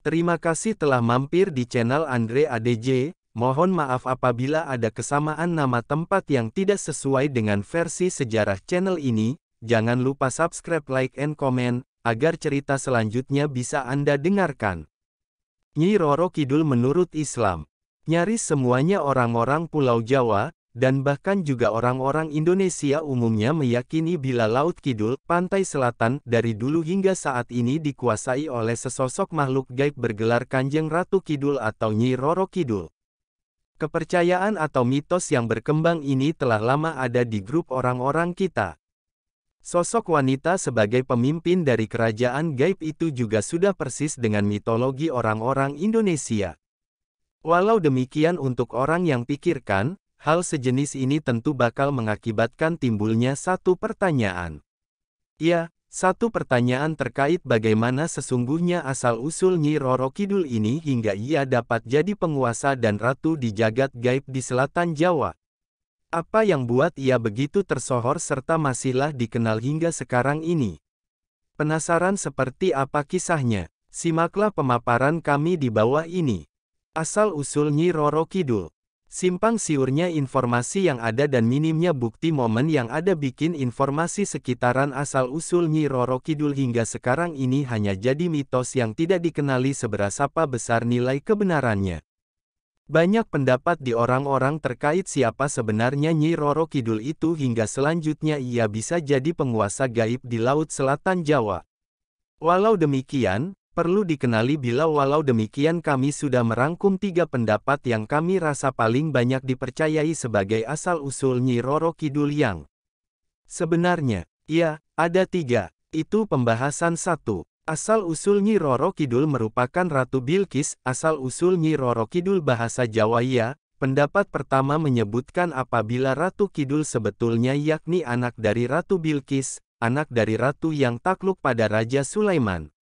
Terima kasih telah mampir di channel Andre ADJ, mohon maaf apabila ada kesamaan nama tempat yang tidak sesuai dengan versi sejarah channel ini, jangan lupa subscribe like and comment, agar cerita selanjutnya bisa Anda dengarkan. Nyi Roro Kidul menurut Islam, nyaris semuanya orang-orang Pulau Jawa, dan bahkan juga orang-orang Indonesia umumnya meyakini bila Laut Kidul, pantai selatan, dari dulu hingga saat ini dikuasai oleh sesosok makhluk gaib bergelar Kanjeng Ratu Kidul atau Nyi Roro Kidul. Kepercayaan atau mitos yang berkembang ini telah lama ada di grup orang-orang kita. Sosok wanita sebagai pemimpin dari kerajaan gaib itu juga sudah persis dengan mitologi orang-orang Indonesia. Walau demikian untuk orang yang pikirkan, Hal sejenis ini tentu bakal mengakibatkan timbulnya satu pertanyaan. Ya, satu pertanyaan terkait bagaimana sesungguhnya asal-usul Nyi Roro Kidul ini hingga ia dapat jadi penguasa dan ratu di jagat gaib di selatan Jawa. Apa yang buat ia begitu tersohor serta masihlah dikenal hingga sekarang ini? Penasaran seperti apa kisahnya? Simaklah pemaparan kami di bawah ini. Asal-usul Nyi Roro Kidul Simpang siurnya informasi yang ada dan minimnya bukti momen yang ada bikin informasi sekitaran asal-usul Nyi Roro Kidul hingga sekarang ini hanya jadi mitos yang tidak dikenali seberapa besar nilai kebenarannya. Banyak pendapat di orang-orang terkait siapa sebenarnya Nyi Roro Kidul itu hingga selanjutnya ia bisa jadi penguasa gaib di Laut Selatan Jawa. Walau demikian, Perlu dikenali bila walau demikian kami sudah merangkum tiga pendapat yang kami rasa paling banyak dipercayai sebagai asal-usul Nyi Roro Kidul yang sebenarnya, ya, ada tiga. Itu pembahasan satu. Asal-usul Nyi Roro Kidul merupakan Ratu Bilqis, asal-usul Nyi Roro Kidul bahasa Jawa ya, pendapat pertama menyebutkan apabila Ratu Kidul sebetulnya yakni anak dari Ratu Bilqis, anak dari ratu yang takluk pada Raja Sulaiman.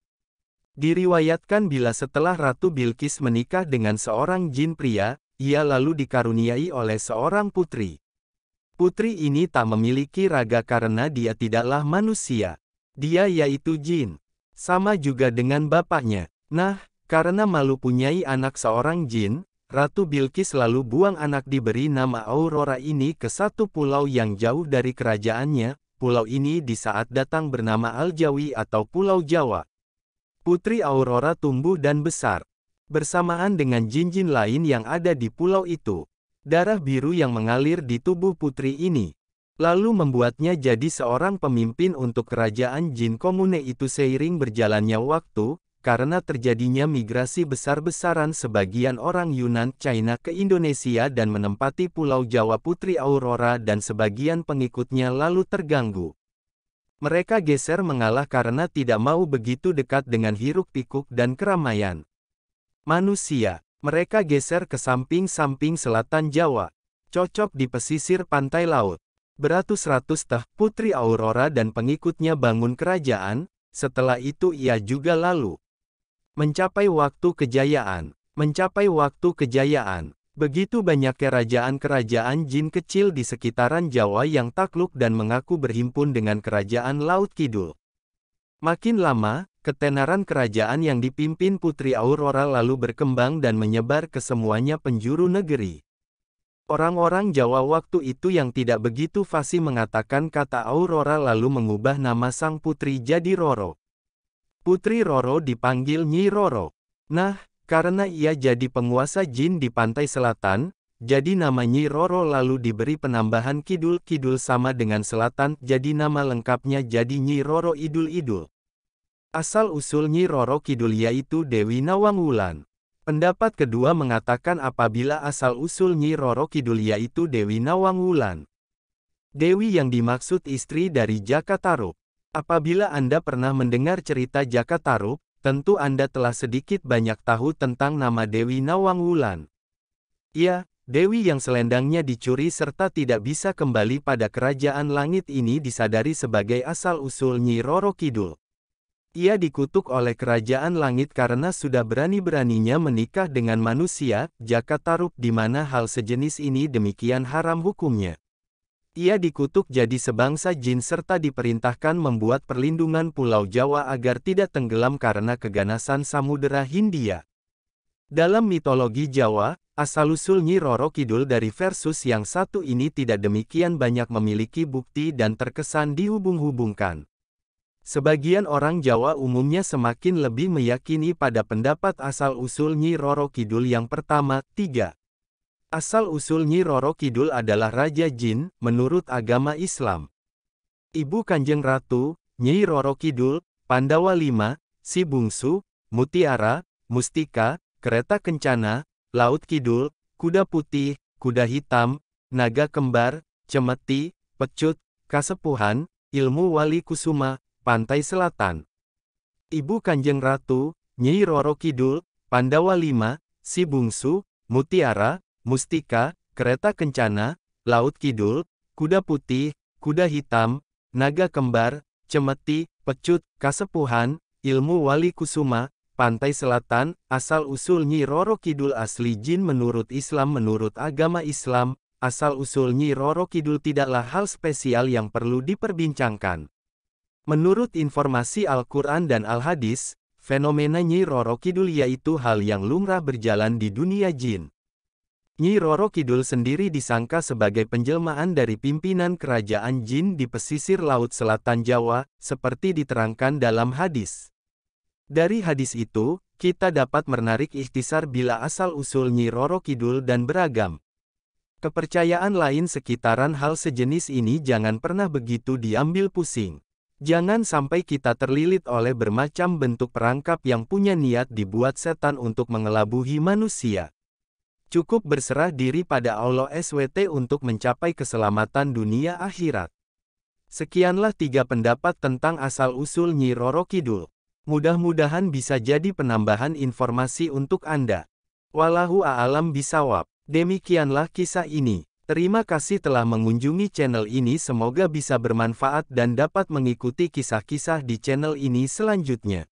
Diriwayatkan bila setelah Ratu Bilqis menikah dengan seorang jin pria, ia lalu dikaruniai oleh seorang putri. Putri ini tak memiliki raga karena dia tidaklah manusia. Dia yaitu jin. Sama juga dengan bapaknya. Nah, karena malu punyai anak seorang jin, Ratu Bilqis lalu buang anak diberi nama Aurora ini ke satu pulau yang jauh dari kerajaannya. Pulau ini di saat datang bernama Aljawi atau Pulau Jawa. Putri Aurora tumbuh dan besar. Bersamaan dengan jin-jin lain yang ada di pulau itu. Darah biru yang mengalir di tubuh putri ini. Lalu membuatnya jadi seorang pemimpin untuk kerajaan jin komune itu seiring berjalannya waktu, karena terjadinya migrasi besar-besaran sebagian orang Yunan China ke Indonesia dan menempati Pulau Jawa Putri Aurora dan sebagian pengikutnya lalu terganggu. Mereka geser mengalah karena tidak mau begitu dekat dengan hiruk-pikuk dan keramaian. Manusia, mereka geser ke samping-samping selatan Jawa, cocok di pesisir pantai laut. Beratus-ratus teh Putri Aurora dan pengikutnya bangun kerajaan, setelah itu ia juga lalu mencapai waktu kejayaan, mencapai waktu kejayaan. Begitu banyak kerajaan-kerajaan jin kecil di sekitaran Jawa yang takluk dan mengaku berhimpun dengan kerajaan Laut Kidul. Makin lama, ketenaran kerajaan yang dipimpin Putri Aurora lalu berkembang dan menyebar ke semuanya penjuru negeri. Orang-orang Jawa waktu itu yang tidak begitu fasih mengatakan kata Aurora lalu mengubah nama sang putri jadi Roro. Putri Roro dipanggil Nyi Roro. Nah, karena ia jadi penguasa jin di pantai selatan, jadi nama Nyi Roro lalu diberi penambahan Kidul-Kidul sama dengan selatan jadi nama lengkapnya jadi Nyi Roro Idul-Idul. Asal-usul Nyi Roro Kidul yaitu Dewi Nawang Wulan. Pendapat kedua mengatakan apabila asal-usul Nyi Roro Kidul yaitu Dewi Nawang Wulan. Dewi yang dimaksud istri dari Jakarta Rup. Apabila Anda pernah mendengar cerita Jakarta Rup. Tentu Anda telah sedikit banyak tahu tentang nama Dewi Nawang Wulan. Ia, Dewi yang selendangnya dicuri serta tidak bisa kembali pada kerajaan langit ini disadari sebagai asal-usul Nyi Roro Kidul. Ia dikutuk oleh kerajaan langit karena sudah berani-beraninya menikah dengan manusia, Jaka Tarub di mana hal sejenis ini demikian haram hukumnya. Ia dikutuk jadi sebangsa jin serta diperintahkan membuat perlindungan Pulau Jawa agar tidak tenggelam karena keganasan Samudera Hindia. Dalam mitologi Jawa, asal-usul Nyi Roro Kidul dari versus yang satu ini tidak demikian banyak memiliki bukti dan terkesan dihubung-hubungkan. Sebagian orang Jawa umumnya semakin lebih meyakini pada pendapat asal-usul Nyi Roro Kidul yang pertama, tiga. Asal-usul Nyi Roro Kidul adalah Raja Jin, menurut agama Islam. Ibu Kanjeng Ratu, Nyi Roro Kidul, Pandawa Lima, Si Bungsu, Mutiara, Mustika, Kereta Kencana, Laut Kidul, Kuda Putih, Kuda Hitam, Naga Kembar, Cemeti, Pecut, Kasepuhan, Ilmu Wali Kusuma, Pantai Selatan. Ibu Kanjeng Ratu, Nyi Roro Kidul, Pandawa Lima, Si Bungsu, Mutiara, mustika, kereta kencana, laut kidul, kuda putih, kuda hitam, naga kembar, cemeti, pecut, kasepuhan, ilmu wali kusuma, pantai selatan, asal-usul Nyi Roro Kidul asli jin menurut Islam menurut agama Islam, asal-usul Nyi Roro Kidul tidaklah hal spesial yang perlu diperbincangkan. Menurut informasi Al-Quran dan Al-Hadis, fenomena Nyi Roro Kidul yaitu hal yang lumrah berjalan di dunia jin. Nyi Roro Kidul sendiri disangka sebagai penjelmaan dari pimpinan kerajaan jin di pesisir laut selatan Jawa, seperti diterangkan dalam hadis. Dari hadis itu, kita dapat menarik ikhtisar bila asal-usul Nyi Roro Kidul dan beragam. Kepercayaan lain sekitaran hal sejenis ini jangan pernah begitu diambil pusing. Jangan sampai kita terlilit oleh bermacam bentuk perangkap yang punya niat dibuat setan untuk mengelabuhi manusia. Cukup berserah diri pada Allah SWT untuk mencapai keselamatan dunia akhirat. Sekianlah tiga pendapat tentang asal-usul Nyi Roro Kidul. Mudah-mudahan bisa jadi penambahan informasi untuk Anda. Walahu a'alam bisawab. Demikianlah kisah ini. Terima kasih telah mengunjungi channel ini semoga bisa bermanfaat dan dapat mengikuti kisah-kisah di channel ini selanjutnya.